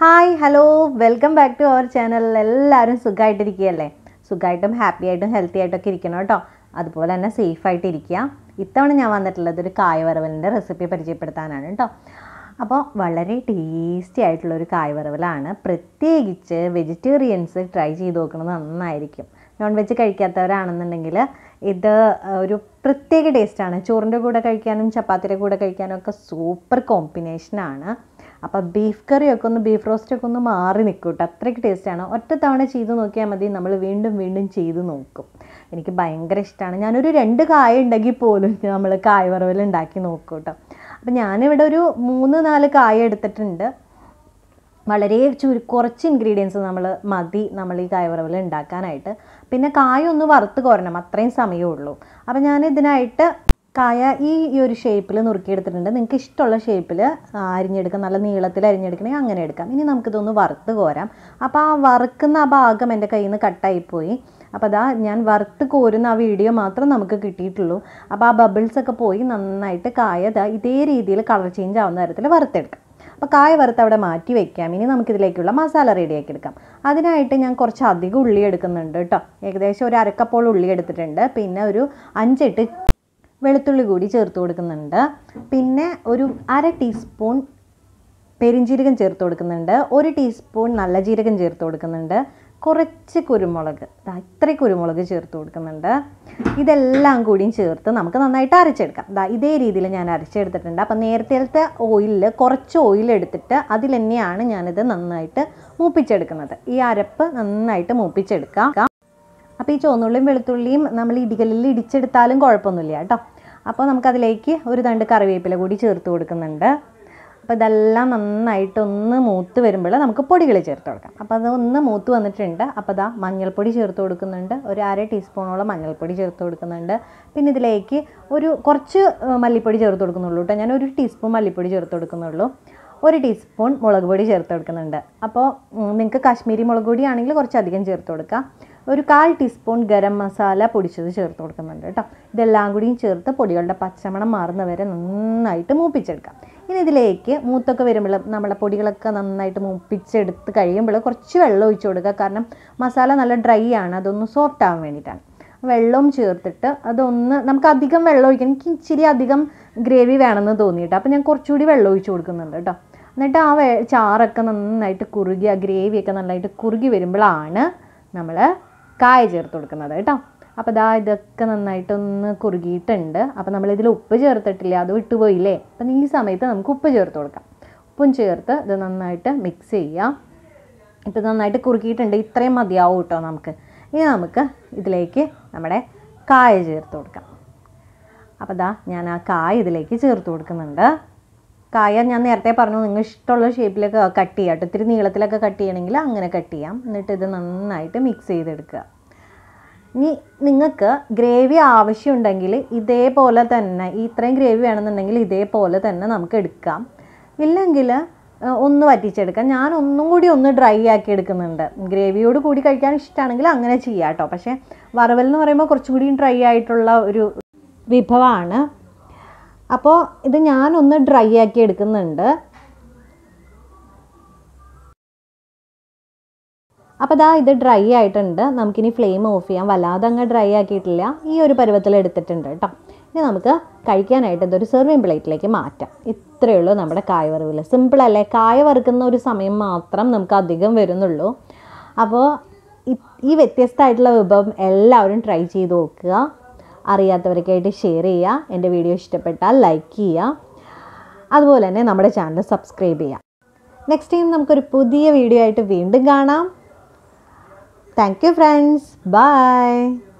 Hi hello welcome back to our channel എല്ലാവരും സുഖമായിട്ടിരിക്കുകയല്ലേ സുഖമായിട്ടും happy ആയിട്ടും ഹെൽത്തി ആയിട്ടൊക്കെ ഇരിക്കണം കേട്ടോ അതുപോലെ തന്നെ സേഫായിട്ട് ഇരിക്കുക ഇത്തവണ ഞാൻ വന്നിട്ടുള്ളത് ഒരു കായവറവലിൻ്റെ റെസിപ്പി പരിചയപ്പെടുത്താനാണ് കേട്ടോ അപ്പോൾ വളരെ ടേസ്റ്റി ആയിട്ടുള്ളൊരു കായവറവലാണ് പ്രത്യേകിച്ച് വെജിറ്റേറിയൻസ് ട്രൈ ചെയ്ത് നോക്കുന്നത് നന്നായിരിക്കും നോൺ വെജ് കഴിക്കാത്തവരാണെന്നുണ്ടെങ്കിൽ ഇത് ഒരു പ്രത്യേക ടേസ്റ്റാണ് ചോറിൻ്റെ കൂടെ കഴിക്കാനും ചപ്പാത്തിയുടെ കൂടെ കഴിക്കാനും ഒക്കെ സൂപ്പർ കോമ്പിനേഷനാണ് അപ്പോൾ ബീഫ് കറിയൊക്കെ ഒന്ന് ബീഫ് റോസ്റ്റൊക്കെ ഒന്ന് മാറി നിൽക്കും കേട്ടോ അത്രയ്ക്ക് ടേസ്റ്റാണ് ഒറ്റ തവണ ചെയ്ത് നോക്കിയാൽ മതി നമ്മൾ വീണ്ടും വീണ്ടും ചെയ്ത് നോക്കും എനിക്ക് ഭയങ്കര ഇഷ്ടമാണ് ഞാനൊരു രണ്ട് കായ ഉണ്ടെങ്കിൽ പോലും നമ്മൾ കായ വറവിൽ ഉണ്ടാക്കി നോക്കും കേട്ടോ അപ്പം ഞാനിവിടെ ഒരു മൂന്ന് നാല് കായ എടുത്തിട്ടുണ്ട് വളരെ ചുരു കുറച്ച് ഇൻഗ്രീഡിയൻസ് നമ്മൾ മതി നമ്മൾ ഈ കായവറവിൽ ഉണ്ടാക്കാനായിട്ട് പിന്നെ കായ ഒന്ന് വറുത്ത് കോരണം അത്രയും സമയമേ ഉള്ളൂ അപ്പം ഞാൻ ഇതിനായിട്ട് കായ ഈ ഈ ഒരു ഷേപ്പിൽ നുറുക്കിയെടുത്തിട്ടുണ്ട് നിങ്ങൾക്ക് ഇഷ്ടമുള്ള ഷേപ്പിൽ അരിഞ്ഞെടുക്കാം നല്ല നീളത്തിൽ അരിഞ്ഞെടുക്കണമെങ്കിൽ അങ്ങനെ എടുക്കാം ഇനി നമുക്കിതൊന്ന് വറുത്ത് കോരാം അപ്പോൾ ആ വറുക്കുന്ന ആ ഭാഗം എൻ്റെ കയ്യിൽ നിന്ന് കട്ടായിപ്പോയി അപ്പോൾ അതാ ഞാൻ വറുത്ത് കോരുന്ന ആ വീഡിയോ മാത്രം നമുക്ക് കിട്ടിയിട്ടുള്ളൂ അപ്പോൾ ആ ബബിൾസ് ഒക്കെ പോയി നന്നായിട്ട് കായ ഇതാ ഇതേ രീതിയിൽ കളർ ചേഞ്ച് ആവുന്ന തരത്തിൽ വറുത്തെടുക്കാം അപ്പോൾ കായ വറുത്ത് അവിടെ മാറ്റി വെക്കാം ഇനി നമുക്കിതിലേക്കുള്ള മസാല റെഡിയാക്കി എടുക്കാം അതിനായിട്ട് ഞാൻ കുറച്ച് അധികം ഉള്ളി എടുക്കുന്നുണ്ട് കേട്ടോ ഏകദേശം ഒരു അരക്കപ്പോൾ ഉള്ളി എടുത്തിട്ടുണ്ട് പിന്നെ ഒരു അഞ്ചെട്ട് വെളുത്തുള്ളി കൂടി ചേർത്ത് കൊടുക്കുന്നുണ്ട് പിന്നെ ഒരു അര ടീസ്പൂൺ പെരിഞ്ജീരകം ചേർത്ത് കൊടുക്കുന്നുണ്ട് ഒരു ടീസ്പൂൺ നല്ല ജീരകം ചേർത്ത് കൊടുക്കുന്നുണ്ട് കുറച്ച് കുരുമുളക് ഇത്ര കുരുമുളക് ചേർത്ത് കൊടുക്കുന്നുണ്ട് ഇതെല്ലാം കൂടിയും ചേർത്ത് നമുക്ക് നന്നായിട്ട് അരച്ചെടുക്കാം ദാ ഇതേ രീതിയിൽ ഞാൻ അരച്ചെടുത്തിട്ടുണ്ട് അപ്പം നേരത്തെ ഓയിലിൽ കുറച്ച് ഓയിൽ എടുത്തിട്ട് അതിൽ തന്നെയാണ് ഞാനിത് നന്നായിട്ട് മൂപ്പിച്ചെടുക്കുന്നത് ഈ അരപ്പ് നന്നായിട്ട് മൂപ്പിച്ചെടുക്കാം അപ്പോൾ ഈ ചുവന്നുള്ളിയും വെളുത്തുള്ളിയും നമ്മൾ ഇടികല്ലിൽ ഇടിച്ചെടുത്താലും കുഴപ്പമൊന്നുമില്ല കേട്ടോ അപ്പോൾ നമുക്കതിലേക്ക് ഒരു തണ്ട് കറിവേപ്പില കൂടി ചേർത്ത് കൊടുക്കുന്നുണ്ട് അപ്പോൾ ഇതെല്ലാം നന്നായിട്ട് ഒന്ന് മൂത്ത് വരുമ്പോൾ നമുക്ക് പൊടികൾ ചേർത്ത് കൊടുക്കാം അപ്പോൾ അത് ഒന്ന് മൂത്ത് വന്നിട്ടുണ്ട് അപ്പോൾ അതാ മഞ്ഞൾപ്പൊടി ചേർത്ത് കൊടുക്കുന്നുണ്ട് ഒരു അര ടീസ്പൂണോളം മഞ്ഞൾപ്പൊടി ചേർത്ത് കൊടുക്കുന്നുണ്ട് പിന്നെ ഇതിലേക്ക് ഒരു കുറച്ച് മല്ലിപ്പൊടി ചേർത്ത് കൊടുക്കുന്നുള്ളൂ കേട്ടോ ഞാൻ ഒരു ടീസ്പൂൺ മല്ലിപ്പൊടി ചേർത്ത് കൊടുക്കുന്നുള്ളൂ ഒരു ടീസ്പൂൺ മുളക് പൊടി ചേർത്ത് കൊടുക്കുന്നുണ്ട് അപ്പോൾ നിങ്ങൾക്ക് കാശ്മീരി മുളക് പൊടി ആണെങ്കിൽ കുറച്ചധികം ചേർത്ത് കൊടുക്കാം ഒരു കാൽ ടീസ്പൂൺ ഗരം മസാല പൊടിച്ചത് ചേർത്ത് കൊടുക്കുന്നുണ്ട് കേട്ടോ ഇതെല്ലാം കൂടിയും ചേർത്ത് പൊടികളുടെ പച്ചമണം മാറുന്നവരെ നന്നായിട്ട് മൂപ്പിച്ചെടുക്കാം ഇനി ഇതിലേക്ക് മൂത്തൊക്കെ വരുമ്പോൾ നമ്മളെ പൊടികളൊക്കെ നന്നായിട്ട് മൂപ്പിച്ചെടുത്ത് കഴിയുമ്പോൾ കുറച്ച് വെള്ളം ഒഴിച്ചു കൊടുക്കുക കാരണം മസാല നല്ല ഡ്രൈ ആണ് അതൊന്ന് സോഫ്റ്റ് ആവാൻ വേണ്ടിയിട്ടാണ് വെള്ളവും ചേർത്തിട്ട് അതൊന്ന് നമുക്ക് അധികം വെള്ളം ഒഴിക്കണം എനിക്ക് ഇച്ചിരി അധികം ഗ്രേവി വേണമെന്ന് തോന്നിയിട്ട് അപ്പോൾ ഞാൻ കുറച്ചുകൂടി വെള്ളം ഒഴിച്ചു കൊടുക്കുന്നുണ്ട് കേട്ടോ എന്നിട്ട് ആ വെ ചാറൊക്കെ നന്നായിട്ട് കുറുകി ആ ഗ്രേവിയൊക്കെ നന്നായിട്ട് കുറുകി വരുമ്പോഴാണ് നമ്മൾ കായ ചേർത്ത് കൊടുക്കുന്നത് കേട്ടോ അപ്പോൾ ദാ ഇതൊക്കെ നന്നായിട്ടൊന്ന് കുറുകിയിട്ടുണ്ട് അപ്പോൾ നമ്മളിതിൽ ഉപ്പ് ചേർത്തിട്ടില്ല അത് വിട്ടുപോയില്ലേ അപ്പം ഈ സമയത്ത് നമുക്ക് ഉപ്പ് ചേർത്ത് കൊടുക്കാം ഉപ്പും ചേർത്ത് ഇത് നന്നായിട്ട് മിക്സ് ചെയ്യാം ഇപ്പം നന്നായിട്ട് കുറുക്കിയിട്ടുണ്ട് ഇത്രയും മതിയാവും കേട്ടോ നമുക്ക് ഇനി നമുക്ക് ഇതിലേക്ക് നമ്മുടെ കായ ചേർത്ത് കൊടുക്കാം അപ്പോൾ ദാ ഞാൻ ആ കായ ഇതിലേക്ക് ചേർത്ത് കൊടുക്കുന്നുണ്ട് കായ ഞാൻ നേരത്തെ പറഞ്ഞു നിങ്ങൾ ഇഷ്ടമുള്ള ഷേപ്പിലൊക്കെ കട്ട് ചെയ്യാം കേട്ടോ ഇത്തിരി നീളത്തിലൊക്കെ കട്ട് ചെയ്യണമെങ്കിൽ അങ്ങനെ കട്ട് ചെയ്യാം എന്നിട്ട് ഇത് നന്നായിട്ട് മിക്സ് ചെയ്തെടുക്കുക ഇനി നിങ്ങൾക്ക് ഗ്രേവി ആവശ്യമുണ്ടെങ്കിൽ ഇതേപോലെ തന്നെ ഇത്രയും ഗ്രേവി വേണമെന്നുണ്ടെങ്കിൽ ഇതേപോലെ തന്നെ നമുക്ക് എടുക്കാം ഇല്ലെങ്കിൽ ഒന്ന് വറ്റിച്ചെടുക്കാം ഞാൻ ഒന്നും കൂടി ഒന്ന് ഡ്രൈ ആക്കി എടുക്കുന്നുണ്ട് ഗ്രേവിയോട് കൂടി കഴിക്കാൻ ഇഷ്ടമാണെങ്കിൽ അങ്ങനെ ചെയ്യാം കേട്ടോ പക്ഷേ വറവൽ എന്ന് പറയുമ്പോൾ കൂടി ഡ്രൈ ആയിട്ടുള്ള ഒരു വിഭവമാണ് അപ്പോൾ ഇത് ഞാനൊന്ന് ഡ്രൈ ആക്കി എടുക്കുന്നുണ്ട് അപ്പോൾ ദാ ഇത് ഡ്രൈ ആയിട്ടുണ്ട് നമുക്കിനി ഫ്ലെയിം ഓഫ് ചെയ്യാം വല്ലാതെ അങ്ങ് ഡ്രൈ ആക്കിയിട്ടില്ല ഈ ഒരു പരുവത്തിൽ എടുത്തിട്ടുണ്ട് കേട്ടോ ഇനി നമുക്ക് കഴിക്കാനായിട്ട് ഇതൊരു സെർവിങ് പ്ലേറ്റിലേക്ക് മാറ്റാം ഇത്രയേ ഉള്ളൂ നമ്മുടെ കായ വറവിൽ സിമ്പിളല്ലേ കായ വറുക്കുന്ന ഒരു സമയം മാത്രം നമുക്ക് അധികം വരുന്നുള്ളൂ അപ്പോൾ ഈ വ്യത്യസ്തമായിട്ടുള്ള വിഭവം എല്ലാവരും ട്രൈ ചെയ്ത് നോക്കുക അറിയാത്തവരൊക്കെയായിട്ട് ഷെയർ ചെയ്യുക എൻ്റെ വീഡിയോ ഇഷ്ടപ്പെട്ടാൽ ലൈക്ക് ചെയ്യുക അതുപോലെ തന്നെ നമ്മുടെ ചാനൽ സബ്സ്ക്രൈബ് ചെയ്യുക നെക്സ്റ്റ് ടൈം നമുക്കൊരു പുതിയ വീഡിയോ ആയിട്ട് വീണ്ടും കാണാം Thank you, friends. Bye.